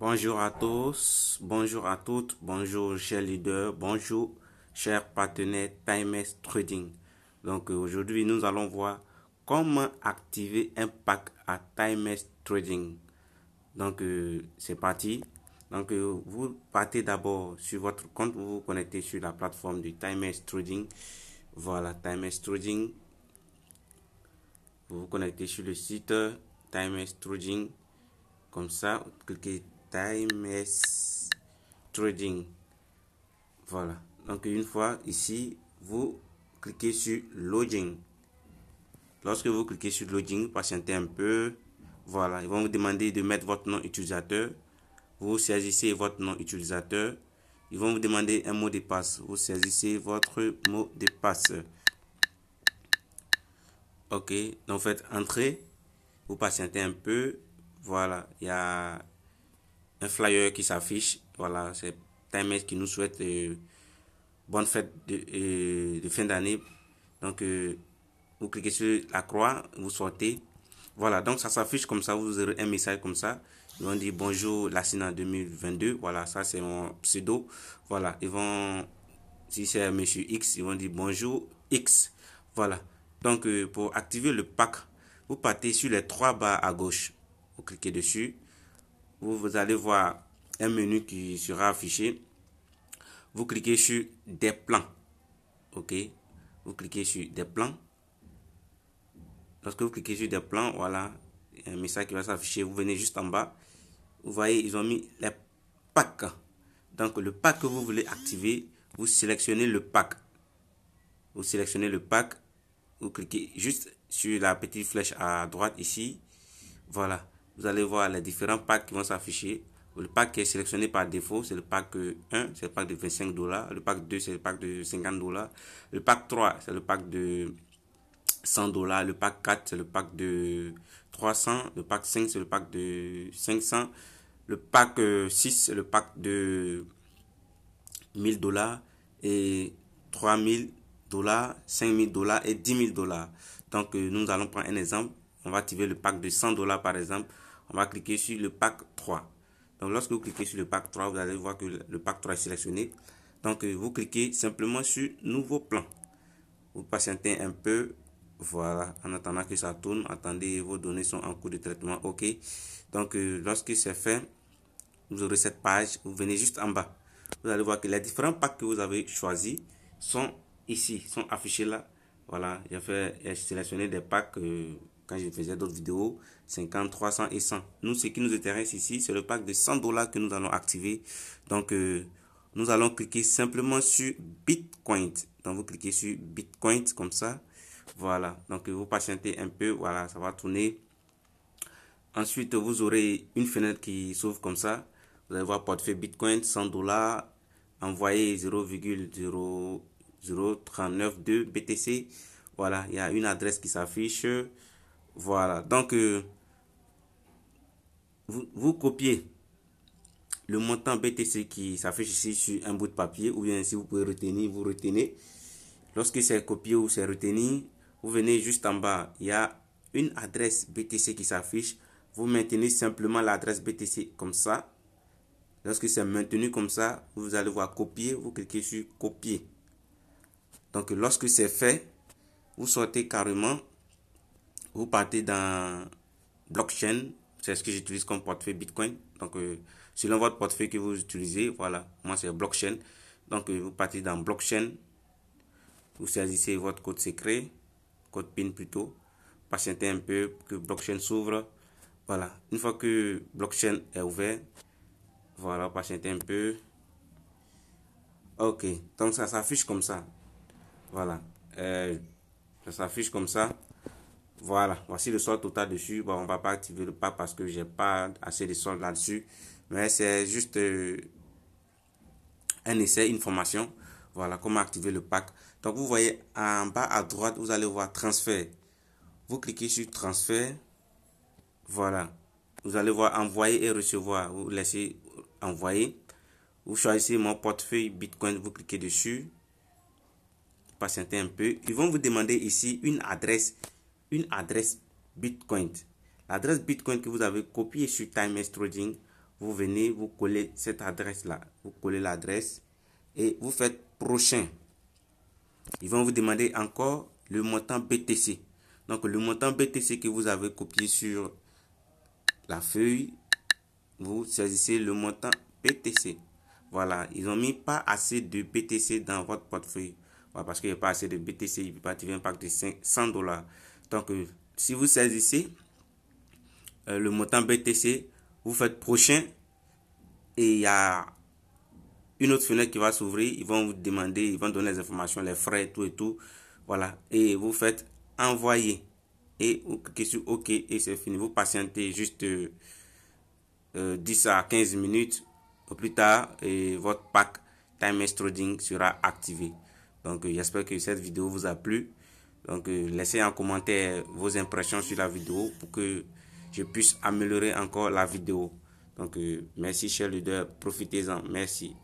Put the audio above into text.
Bonjour à tous, bonjour à toutes, bonjour chers leaders, bonjour chers partenaires Times Trading. Donc euh, aujourd'hui nous allons voir comment activer un pack à Times Trading. Donc euh, c'est parti. Donc euh, vous partez d'abord sur votre compte, vous vous connectez sur la plateforme du Times Trading. Voilà Times Trading. Vous vous connectez sur le site Times Trading. Comme ça, cliquez times trading voilà donc une fois ici vous cliquez sur login lorsque vous cliquez sur login patientez un peu voilà ils vont vous demander de mettre votre nom utilisateur vous saisissez votre nom utilisateur ils vont vous demander un mot de passe vous saisissez votre mot de passe ok donc faites entrer vous patientez un peu voilà il y a flyer qui s'affiche. Voilà, c'est time qui nous souhaite euh, bonne fête euh, de, fin d'année. Donc, euh, vous cliquez sur la croix, vous sortez. Voilà, donc ça s'affiche comme ça, vous aurez un message comme ça. Ils vont dire bonjour, la en 2022. Voilà, ça c'est mon pseudo. Voilà, ils vont, si c'est monsieur X, ils vont dire bonjour X. Voilà, donc pour activer le pack, vous partez sur les trois barres à gauche. Vous cliquez dessus vous, allez voir un menu qui sera affiché. Vous cliquez sur des plans. OK. Vous cliquez sur des plans. Lorsque vous cliquez sur des plans, voilà, un message qui va s'afficher. Vous venez juste en bas. Vous voyez, ils ont mis les packs. Donc, le pack que vous voulez activer, vous sélectionnez le pack. Vous sélectionnez le pack. Vous cliquez juste sur la petite flèche à droite ici. Voilà vous allez voir les différents packs qui vont s'afficher. Le pack qui est sélectionné par défaut, c'est le pack 1, c'est le pack de 25 dollars. Le pack 2, c'est le pack de 50 dollars. Le pack 3, c'est le pack de 100 dollars. Le pack 4, c'est le pack de 300. Le pack 5, c'est le pack de 500. Le pack 6, euh, c'est le pack de 1000 dollars. Et 3000 dollars, 5000 dollars et 10 000 dollars. Donc, euh, nous allons prendre un exemple. On va activer le pack de 100 dollars par exemple. On va cliquer sur le pack 3. Donc lorsque vous cliquez sur le pack 3, vous allez voir que le pack 3 est sélectionné. Donc euh, vous cliquez simplement sur nouveau plan. Vous patientez un peu. Voilà, en attendant que ça tourne, attendez, vos données sont en cours de traitement. OK. Donc euh, lorsque c'est fait, vous aurez cette page. Vous venez juste en bas. Vous allez voir que les différents packs que vous avez choisis sont ici, sont affichés là. Voilà, j'ai sélectionné des packs. Euh, quand je faisais d'autres vidéos, 50, 300 et 100. Nous, ce qui nous intéresse ici, c'est le pack de 100 dollars que nous allons activer. Donc, euh, nous allons cliquer simplement sur Bitcoin. Donc, vous cliquez sur Bitcoin comme ça. Voilà. Donc, vous patientez un peu. Voilà, ça va tourner. Ensuite, vous aurez une fenêtre qui s'ouvre comme ça. Vous allez voir portefeuille Bitcoin, 100 dollars, envoyé 0,00392 BTC. Voilà, il y a une adresse qui s'affiche. Voilà, donc euh, vous, vous, copiez le montant BTC qui s'affiche ici sur un bout de papier ou bien si vous pouvez retenir, vous retenez. Lorsque c'est copié ou c'est retenu, vous venez juste en bas, il y a une adresse BTC qui s'affiche. Vous maintenez simplement l'adresse BTC comme ça. Lorsque c'est maintenu comme ça, vous allez voir copier, vous cliquez sur copier. Donc lorsque c'est fait, vous sortez carrément vous partez dans blockchain, c'est ce que j'utilise comme portefeuille Bitcoin. Donc, euh, selon votre portefeuille que vous utilisez, voilà, moi c'est blockchain. Donc, euh, vous partez dans blockchain, vous saisissez votre code secret, code PIN plutôt, patientez un peu que blockchain s'ouvre. Voilà, une fois que blockchain est ouvert, voilà, patientez un peu. Ok, donc ça s'affiche comme ça. Voilà, euh, ça s'affiche comme ça. Voilà, voici le solde total dessus. Bon, on va pas activer le pack parce que j'ai pas assez de solde là-dessus. Mais c'est juste euh, un essai, une formation. Voilà comment activer le pack. Donc vous voyez en bas à droite, vous allez voir transfert. Vous cliquez sur transfert. Voilà. Vous allez voir envoyer et recevoir. Vous laissez envoyer. Vous choisissez mon portefeuille Bitcoin. Vous cliquez dessus. Patientez un peu. Ils vont vous demander ici une adresse une adresse Bitcoin. L'adresse Bitcoin que vous avez copié sur Time Trading, vous venez, vous coller cette adresse-là. Vous collez l'adresse et vous faites prochain. Ils vont vous demander encore le montant BTC. Donc le montant BTC que vous avez copié sur la feuille, vous saisissez le montant BTC. Voilà, ils ont mis pas assez de BTC dans votre portefeuille. parce qu'il n'y a pas assez de BTC, il ne pas de 500 100 dollars. Donc, euh, si vous saisissez euh, le montant BTC, vous faites prochain et il y a une autre fenêtre qui va s'ouvrir. Ils vont vous demander, ils vont donner les informations, les frais, tout et tout. Voilà. Et vous faites envoyer et vous cliquez sur OK et c'est fini. Vous patientez juste 10 euh, à 15 minutes au plus tard et votre pack Time Trading sera activé. Donc, j'espère que cette vidéo vous a plu. Donc, euh, laissez en commentaire vos impressions sur la vidéo pour que je puisse améliorer encore la vidéo. Donc, euh, merci, cher leader. Profitez-en. Merci.